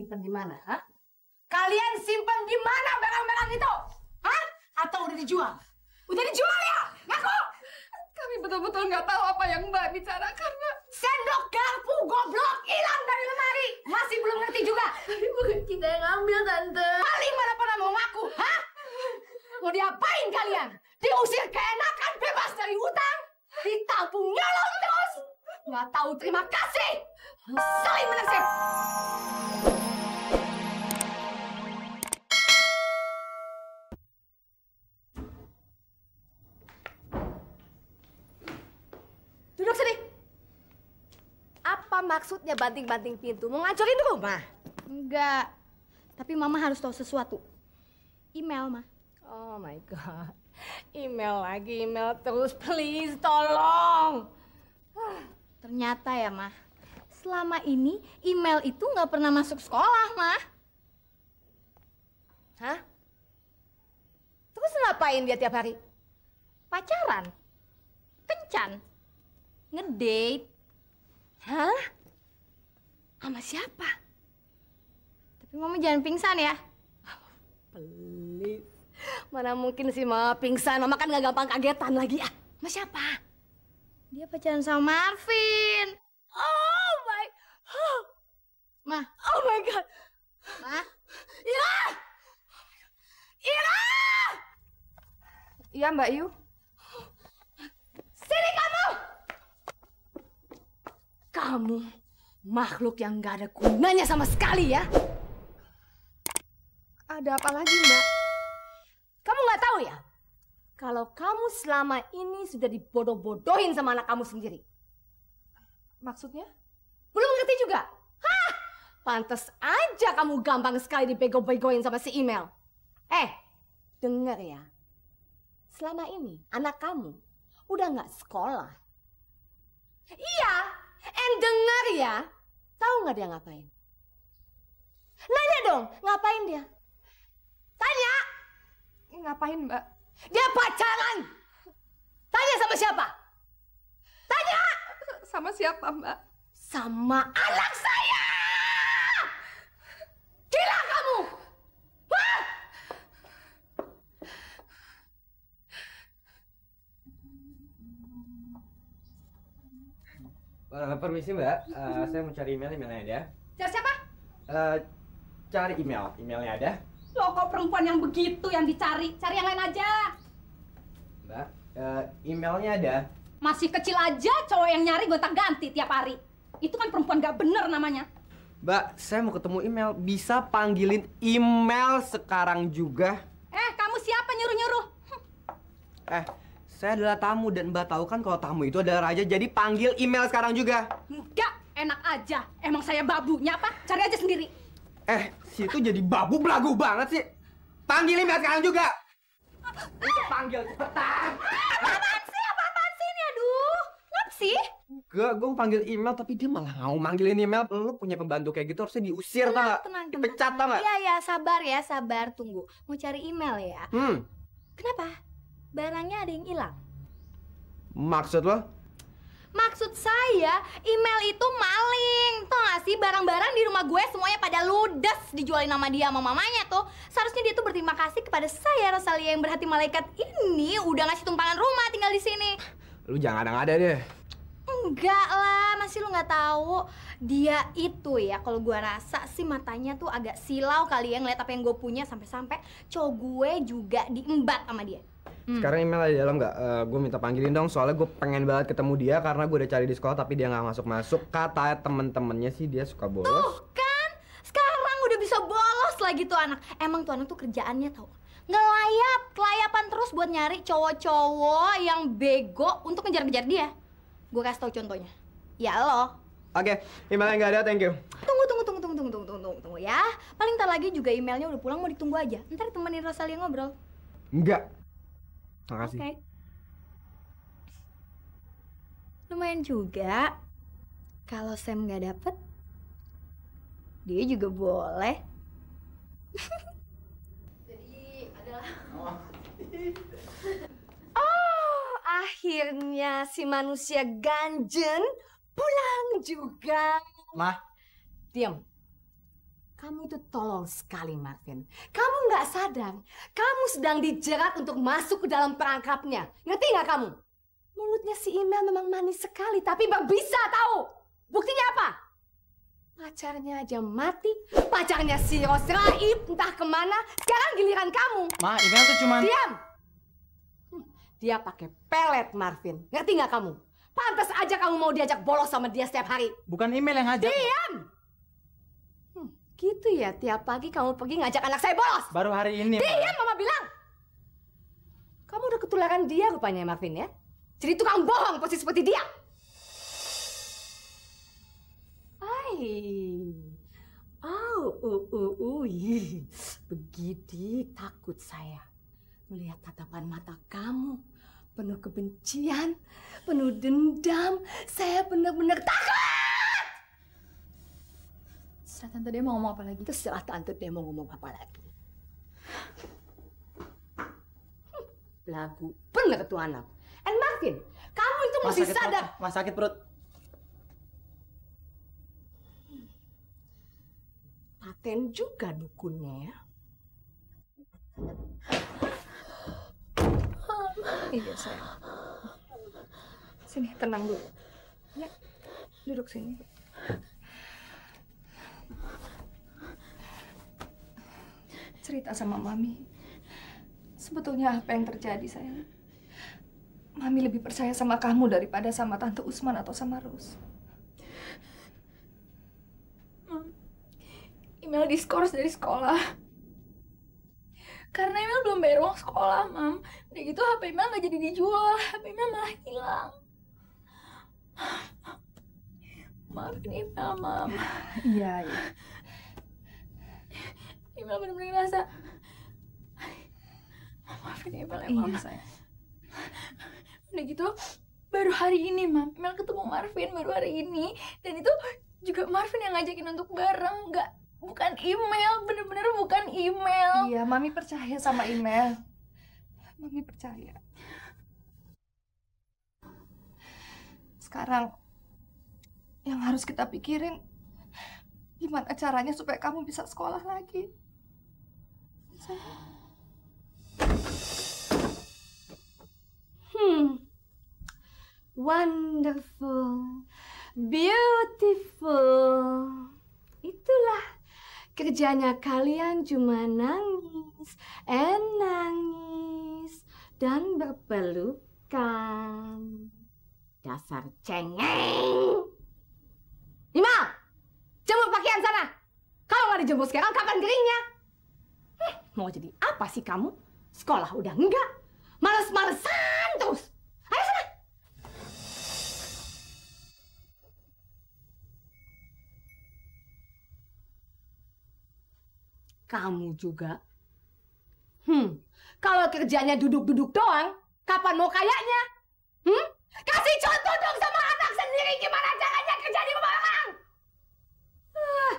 simpen di mana? Hah? Kalian simpen di mana barang-barang itu? Hah? Atau udah dijual? Udah dijual ya? Ngaku! Kami betul-betul nggak tahu apa yang Mbak bicarakan, Mbak. Sendok garpu goblok hilang dari lemari. Masih belum ngerti juga. Tapi bukan kita yang ambil, Tante. Paling mana pernah mau ngaku, hah? Mau diapain kalian? Diusir keenakan bebas dari utang? Ditampung nyolong terus? Nggak tahu terima kasih! Saling menersih! Duduk sini. Apa maksudnya banting-banting pintu? Mau ngancurin rumah? Enggak. Tapi Mama harus tahu sesuatu. Email, Ma. Oh my God. Email lagi, email terus. Please, tolong. Ternyata ya, Ma. Selama ini email itu nggak pernah masuk sekolah, Ma. Hah? Terus ngapain dia tiap hari? Pacaran? Kencan? Ngedate? Hah? Sama siapa? Tapi mama jangan pingsan ya. pelit. Mana mungkin sih mama pingsan, mama kan gak gampang kagetan lagi ah. Sama siapa? Dia pacaran sama Marvin. Oh my... Ma. Oh my God. Ma. Ira! Ira! Iya Mbak Yu. Kamu makhluk yang gak ada gunanya sama sekali ya. Ada apa lagi, Mbak? Kamu gak tahu ya? Kalau kamu selama ini sudah dibodoh-bodohin sama anak kamu sendiri. Maksudnya? Belum ngerti juga? Hah! Pantes aja kamu gampang sekali dibego-begoin sama si email. Eh, denger ya. Selama ini anak kamu udah gak sekolah. Iya, And dengar ya, tahu nggak dia ngapain? Nanya dong, ngapain dia? Tanya! Ngapain, Mbak? Dia pacaran! Tanya sama siapa? Tanya! Sama siapa, Mbak? Sama anak saya! permisi mbak, uh, saya mau cari email emailnya ada. Cari siapa? Uh, cari email, emailnya ada. Loh kok perempuan yang begitu yang dicari, cari yang lain aja. Mbak, uh, emailnya ada. Masih kecil aja cowok yang nyari tak ganti tiap hari. Itu kan perempuan gak bener namanya. Mbak, saya mau ketemu email. Bisa panggilin email sekarang juga? Eh, kamu siapa nyuruh-nyuruh? Eh, saya adalah tamu dan Mbak tahu kan kalau tamu itu adalah raja, jadi panggil email sekarang juga. Enggak, enak aja. Emang saya babunya apa? Cari aja sendiri. Eh, si itu jadi babu belagu banget sih. Panggil email sekarang juga. Itu panggil cepetan. Apaan sih? Apaan sih ini? Aduh, ngap sih? Enggak, gue panggil email tapi dia malah mau manggilin email. Lu punya pembantu kayak gitu harusnya diusir tenang, tau gak? Tenang, tenang. Dipecat tau gak? Iya, iya, sabar ya, sabar. Tunggu. Mau cari email ya? Hmm. Kenapa? barangnya ada yang hilang. Maksud lo? Maksud saya, email itu maling. Tau gak sih, barang-barang di rumah gue semuanya pada ludes dijualin sama dia sama mamanya tuh. Seharusnya dia tuh berterima kasih kepada saya, Rosalia yang berhati malaikat ini udah ngasih tumpangan rumah tinggal di sini. Lu jangan ada deh. Enggak lah, masih lu gak tahu. Dia itu ya, kalau gue rasa sih matanya tuh agak silau kali ya ngeliat apa yang gue punya sampai-sampai cowok gue juga diembat sama dia hmm. sekarang email ada di dalam gak uh, eh, gue minta panggilin dong soalnya gue pengen banget ketemu dia karena gue udah cari di sekolah tapi dia nggak masuk masuk kata temen-temennya sih dia suka bolos tuh kan sekarang udah bisa bolos lagi tuh anak emang tuh anak tuh kerjaannya tau ngelayap kelayapan terus buat nyari cowok-cowok yang bego untuk ngejar-ngejar dia gue kasih tau contohnya ya lo oke okay. emailnya nggak ada thank you tunggu tunggu tunggu tunggu tunggu tunggu tunggu tunggu ya paling ntar lagi juga emailnya udah pulang mau ditunggu aja ntar temenin Rosalia ngobrol enggak Makasih. Okay. Lumayan juga. Kalau Sam nggak dapet, dia juga boleh. Jadi adalah. Oh. akhirnya si manusia ganjen pulang juga. Mah, diam. Kamu itu tolol sekali, Marvin. Kamu nggak sadar, kamu sedang dijerat untuk masuk ke dalam perangkapnya. Ngerti nggak kamu? Mulutnya si Imel memang manis sekali, tapi berbisa tahu. Buktinya apa? Pacarnya aja mati, pacarnya si Ros entah kemana. Sekarang giliran kamu. Ma, Imel tuh cuman... Diam! Hmm, dia pakai pelet, Marvin. Ngerti nggak kamu? Pantas aja kamu mau diajak bolos sama dia setiap hari. Bukan Imel yang ngajak. Diam! Gitu ya, tiap pagi kamu pergi ngajak anak saya bolos. Baru hari ini. Diam, Mama bilang. Kamu udah ketularan dia rupanya, Marvin ya. Jadi tukang bohong posisi seperti dia. Hai. Oh, uh, uh, uh, begitu takut saya melihat tatapan mata kamu penuh kebencian, penuh dendam. Saya benar-benar takut. Terserah Tante dia mau ngomong apa lagi? Terserah Tante dia mau ngomong apa lagi. Lagu bener tuan anak. And Martin, kamu itu mesti sadar. Mas sakit perut. Paten juga dukunnya ya. Iya saya. Sini tenang dulu. Ya, duduk sini. cerita sama Mami. Sebetulnya apa yang terjadi, sayang? Mami lebih percaya sama kamu daripada sama Tante Usman atau sama Rus. Mam, email diskors dari sekolah. Karena email belum bayar uang sekolah, Mam. Udah gitu HP email nggak jadi dijual, HP email malah hilang. Maafin email, Mam. Iya, iya. Ibel bener benar ngerasa maafin Ibel ya, ya mam iya, saya udah gitu baru hari ini mam Ibel ketemu Marvin baru hari ini dan itu juga Marvin yang ngajakin untuk bareng nggak bukan email bener-bener bukan email iya mami percaya sama email mami percaya sekarang yang harus kita pikirin gimana caranya supaya kamu bisa sekolah lagi saya. Hmm. Wonderful. Beautiful. Itulah kerjanya kalian cuma nangis, and nangis, dan berpelukan. Dasar cengeng. Nima, jemur pakaian sana. Kalau nggak dijemur sekarang, kapan keringnya? Mau jadi apa sih kamu? Sekolah udah enggak. Males-malesan terus. Ayo sana. Kamu juga. Hmm, kalau kerjanya duduk-duduk doang, kapan mau kayaknya? Hmm? Kasih contoh dong sama anak sendiri gimana caranya kerja di orang. Ah,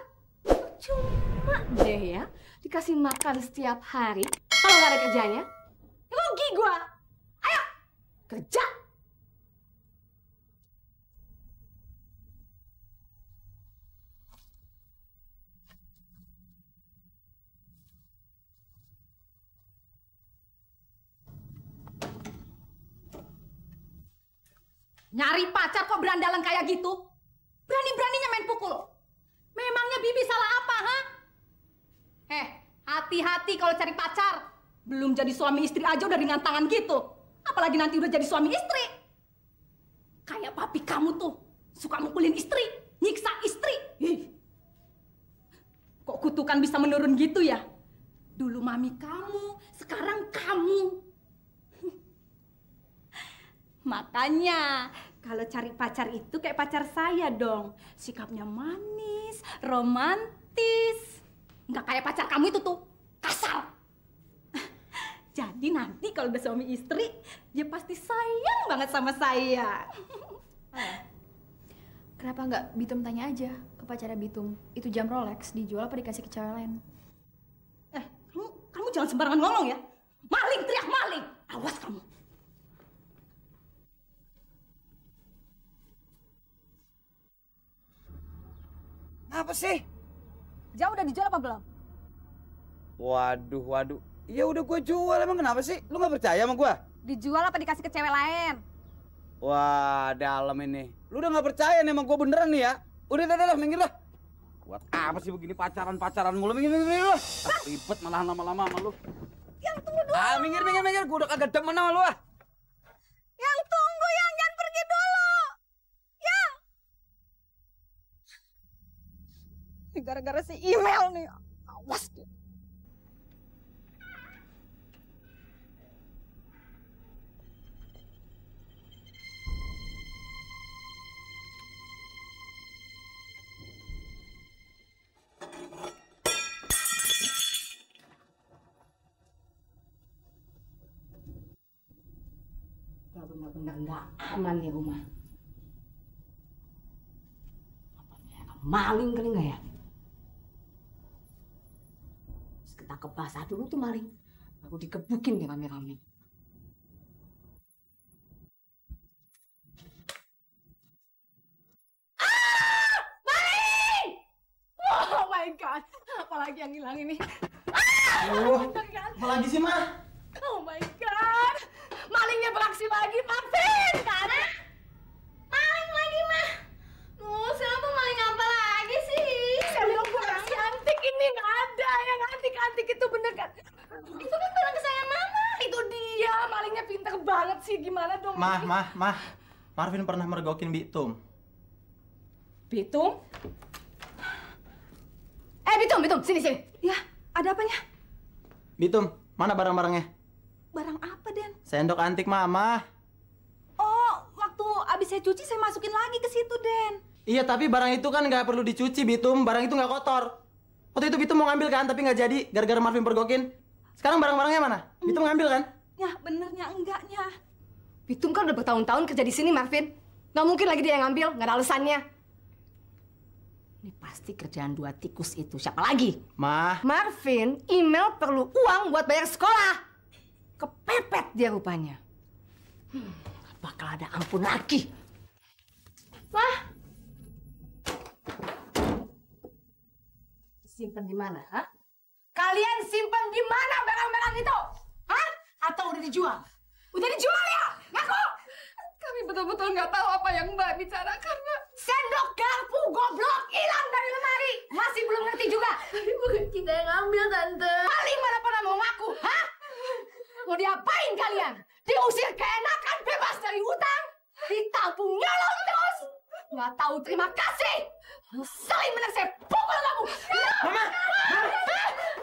cuma deh ya dikasih makan setiap hari, kalau nggak ada kerjanya, rugi gua. Ayo, kerja! Nyari pacar kok berandalan kayak gitu? Berani-beraninya main pukul. Memangnya Bibi salah apa, ha? Eh, Hati-hati kalau cari pacar. Belum jadi suami istri aja udah ringan tangan gitu. Apalagi nanti udah jadi suami istri. Kayak papi kamu tuh. Suka mukulin istri, nyiksa istri. Kok kutukan bisa menurun gitu ya? Dulu mami kamu, sekarang kamu. Makanya kalau cari pacar itu kayak pacar saya dong. Sikapnya manis, romantis. Nggak kayak pacar kamu itu tuh, kasar. Jadi nanti kalau udah suami istri, dia pasti sayang banget sama saya. Eh, kenapa nggak Bitum tanya aja ke pacarnya Bitum? Itu jam Rolex dijual apa dikasih ke cewek lain? Eh, kamu, kamu jangan sembarangan ngomong ya. Maling, teriak maling. Awas kamu. Apa sih? Jauh udah dijual apa belum? Waduh, waduh. Ya udah gue jual, emang kenapa sih? Lu gak percaya sama gue? Dijual apa dikasih ke cewek lain? Wah, dalam ini. Lu udah gak percaya nih emang gue beneran nih ya? Udah, udah, udah, minggir lah. Buat apa sih begini pacaran-pacaran mulu? Minggir, minggir, minggir. Ah, ribet malahan lama-lama sama lu. Yang tunggu dulu. Ah, minggir, minggir, minggir. Gue udah kagak demen sama lu ah. Yang tunggu, yang jangan pergi dulu. Gara-gara si email nih. Awas dia. benar-benar aman nih rumah. Apa ya, maling kali enggak ya? ke pasar dulu tuh maling. Baru dikebukin dia rame-rame. Ah! Maling! Oh my god, apalagi yang hilang ini. Ah! Oh, apalagi sih, mah? mah, mah, mah. Marvin pernah mergokin Bitum. Bitum? Eh, Bitum, Bitum, sini, sini. Ya, ada apanya? Bitum, mana barang-barangnya? Barang apa, Den? Sendok antik Mama. Oh, waktu abis saya cuci, saya masukin lagi ke situ, Den. Iya, tapi barang itu kan nggak perlu dicuci, Bitum. Barang itu nggak kotor. Waktu itu Bitum mau ngambil kan, tapi nggak jadi gara-gara Marvin pergokin. Sekarang barang-barangnya mana? Bitum ngambil kan? Ya, benernya enggaknya. Bitung kan udah bertahun-tahun kerja di sini, Marvin. Nggak mungkin lagi dia yang ngambil, nggak ada alasannya. Ini pasti kerjaan dua tikus itu. Siapa lagi? Ma. Marvin, email perlu uang buat bayar sekolah. Kepepet dia rupanya. Hmm, bakal ada ampun lagi. Ma. Simpen di mana, ha? Kalian simpen di mana barang-barang itu? Hah? Atau udah dijual? Udah dijual? betul-betul nggak tahu apa yang Mbak bicarakan, Mbak. Sendok garpu goblok hilang dari lemari. Masih belum ngerti juga. Tapi bukan kita yang ngambil, Tante. Paling mana pernah mau ngaku, hah? Mau diapain kalian? Diusir keenakan bebas dari utang? Ditampung nyolong terus? Nggak tahu terima kasih. Saling menang saya pukul kamu. Mama! Mama!